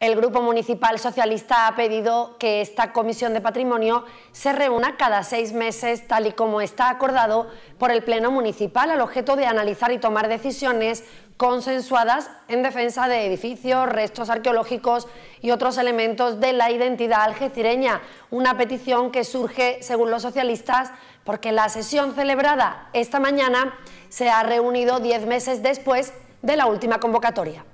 El Grupo Municipal Socialista ha pedido que esta Comisión de Patrimonio se reúna cada seis meses, tal y como está acordado por el Pleno Municipal, al objeto de analizar y tomar decisiones consensuadas en defensa de edificios, restos arqueológicos y otros elementos de la identidad algecireña. Una petición que surge, según los socialistas, porque la sesión celebrada esta mañana se ha reunido diez meses después de la última convocatoria.